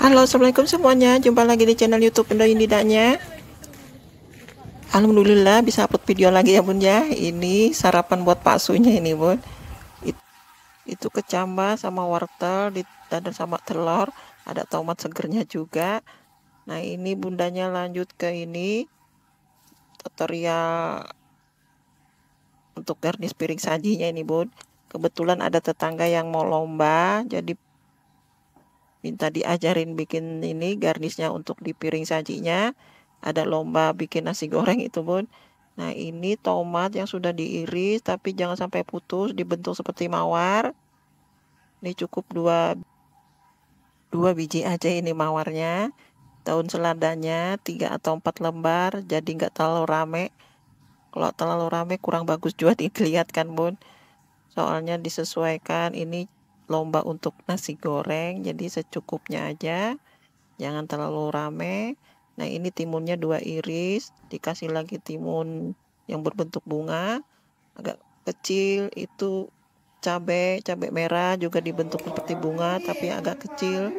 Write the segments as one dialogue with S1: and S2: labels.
S1: Halo assalamualaikum semuanya jumpa lagi di channel youtube Indo Indidaknya Alhamdulillah bisa upload video lagi ya bun ya ini sarapan buat Pak Sunya ini bun It, itu kecambah sama wortel di, sama telur ada tomat segernya juga nah ini bundanya lanjut ke ini tutorial untuk garnish piring sajinya ini bun kebetulan ada tetangga yang mau lomba jadi minta diajarin bikin ini garnisnya untuk di piring sajinya ada lomba bikin nasi goreng itu pun nah ini tomat yang sudah diiris tapi jangan sampai putus dibentuk seperti mawar ini cukup dua dua biji aja ini mawarnya daun seladanya tiga atau empat lembar jadi nggak terlalu rame kalau terlalu rame kurang bagus juga dilihat kan bun soalnya disesuaikan ini lomba untuk nasi goreng jadi secukupnya aja jangan terlalu rame nah ini timunnya dua iris dikasih lagi timun yang berbentuk bunga agak kecil itu cabai cabai merah juga dibentuk seperti bunga tapi agak kecil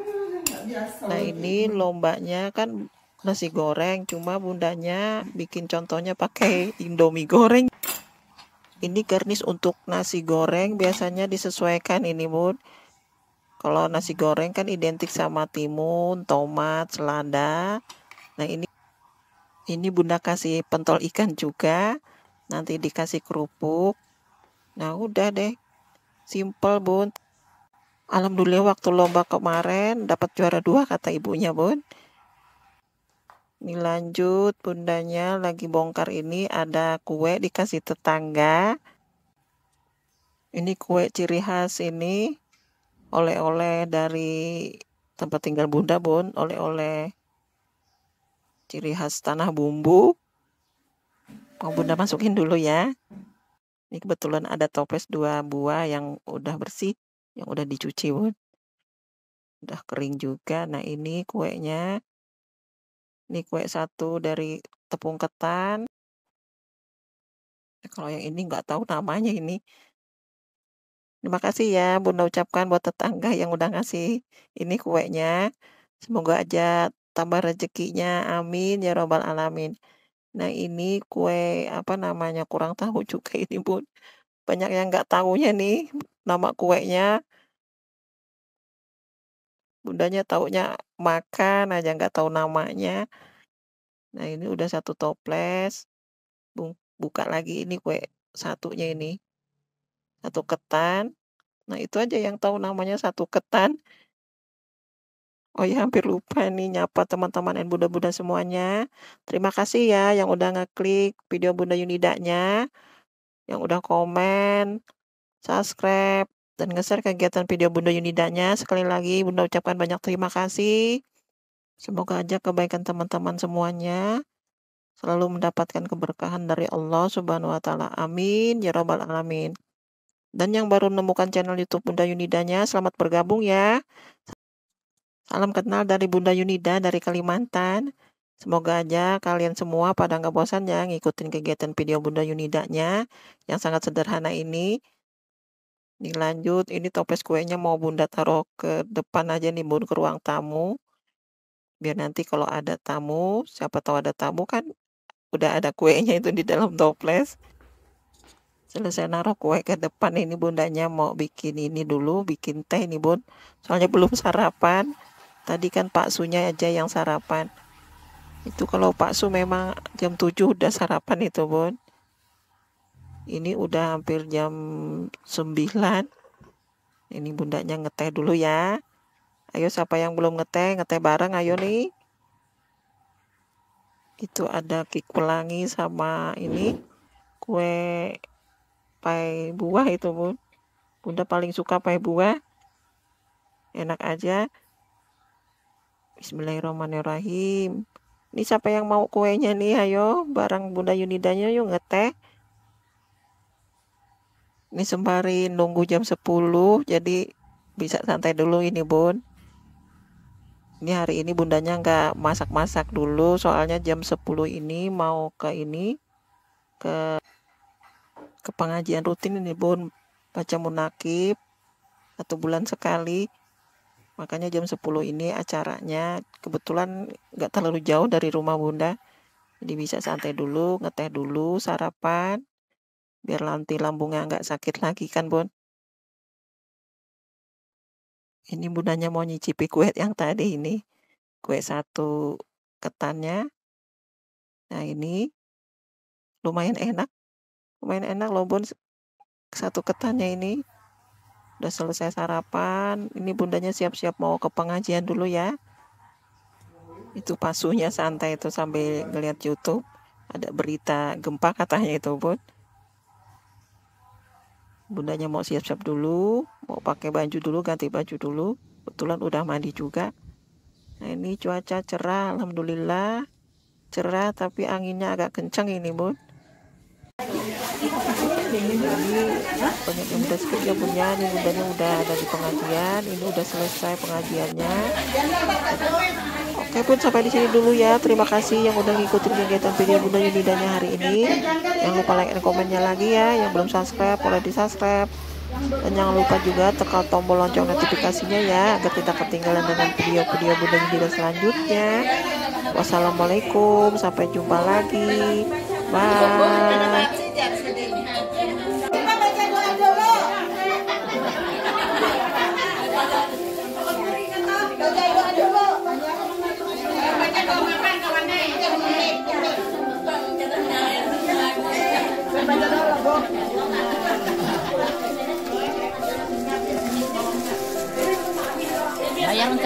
S1: nah ini lombanya kan nasi goreng cuma bundanya bikin contohnya pakai indomie goreng ini garnish untuk nasi goreng biasanya disesuaikan ini bun kalau nasi goreng kan identik sama timun tomat selada nah ini ini bunda kasih pentol ikan juga nanti dikasih kerupuk nah udah deh simple bun alhamdulillah waktu lomba kemarin dapat juara dua kata ibunya bun ini lanjut, bundanya lagi bongkar ini ada kue dikasih tetangga. Ini kue ciri khas ini oleh-oleh dari tempat tinggal bunda bun, oleh-oleh ciri khas tanah bumbu. Mau bunda masukin dulu ya. Ini kebetulan ada toples dua buah yang udah bersih, yang udah dicuci bun. Udah kering juga. Nah ini kuenya ini kue satu dari tepung ketan. Kalau yang ini nggak tahu namanya ini. Terima kasih ya Bunda ucapkan buat tetangga yang udah ngasih ini kuenya. Semoga aja tambah rezekinya. Amin ya robbal alamin. Nah ini kue apa namanya kurang tahu juga ini Bun. Banyak yang nggak tahunya nih nama kuenya. Bundanya taunya makan aja, nggak tahu namanya. Nah, ini udah satu toples. buka lagi ini kue satunya ini. Satu ketan. Nah, itu aja yang tahu namanya satu ketan. Oh ya hampir lupa nih nyapa teman-teman dan bunda-bunda semuanya. Terima kasih ya yang udah ngeklik video Bunda Yunidanya, yang udah komen, subscribe, dan nge kegiatan video Bunda Yunidanya. Sekali lagi Bunda ucapkan banyak terima kasih. Semoga aja kebaikan teman-teman semuanya selalu mendapatkan keberkahan dari Allah Subhanahu wa taala. Amin ya rabbal alamin. Dan yang baru menemukan channel YouTube Bunda Yunidanya, selamat bergabung ya. Salam kenal dari Bunda Yunida dari Kalimantan. Semoga aja kalian semua pada nggak bosan ya ngikutin kegiatan video Bunda Yunidanya yang sangat sederhana ini. Nih lanjut, ini toples kuenya mau Bunda taruh ke depan aja nih Bun, ke ruang tamu. Biar nanti kalau ada tamu, siapa tahu ada tamu kan udah ada kuenya itu di dalam toples. Selesai naruh kue ke depan ini Bundanya mau bikin ini dulu, bikin teh nih Bun. Soalnya belum sarapan. Tadi kan Pak Sunya aja yang sarapan. Itu kalau Pak Su memang jam 7 udah sarapan itu Bun ini udah hampir jam 9 ini bundanya ngeteh dulu ya ayo siapa yang belum ngeteh ngeteh bareng ayo nih itu ada kik pelangi sama ini kue pai buah itu bun bunda paling suka pai buah enak aja Bismillahirrahmanirrahim ini siapa yang mau kuenya nih ayo barang bunda Yunidanya yuk ngeteh ini sembari nunggu jam 10 jadi bisa santai dulu ini bun ini hari ini bundanya nggak masak-masak dulu soalnya jam 10 ini mau ke ini ke ke pengajian rutin ini bun baca munakib satu bulan sekali makanya jam 10 ini acaranya kebetulan nggak terlalu jauh dari rumah bunda jadi bisa santai dulu ngeteh dulu sarapan biar nanti lambungnya nggak sakit lagi kan bun ini bundanya mau nyicipi kue yang tadi ini kue satu ketannya nah ini lumayan enak lumayan enak loh bun satu ketannya ini udah selesai sarapan ini bundanya siap-siap mau ke pengajian dulu ya itu pasunya santai itu sambil ngeliat YouTube ada berita gempa katanya itu bun bundanya mau siap-siap dulu mau pakai baju dulu ganti baju dulu kebetulan udah mandi juga nah ini cuaca cerah alhamdulillah cerah tapi anginnya agak kencang ini bun ini banyak yang udah skip ya punya ini bundanya udah ada di pengajian ini udah selesai pengajiannya saya pun sampai di sini dulu ya. Terima kasih yang udah ngikutin kegiatan video Bunda Yunidanya hari ini. Jangan lupa like dan komennya lagi ya. Yang belum subscribe, boleh di subscribe. Dan jangan lupa juga tekan tombol lonceng notifikasinya ya agar tidak ketinggalan dengan video-video Bunda Yunida selanjutnya. Wassalamualaikum, sampai jumpa lagi. Bye.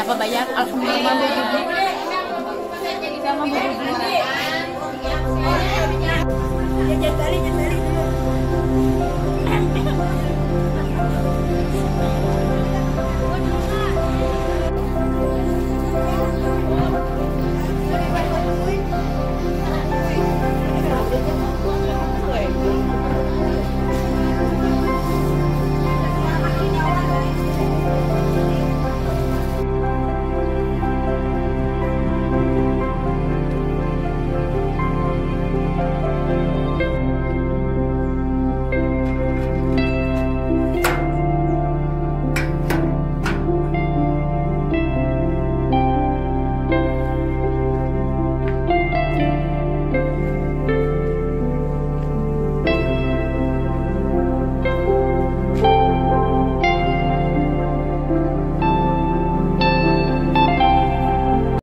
S1: dapat bayar alhamdulillah Jangan balik, jangan balik.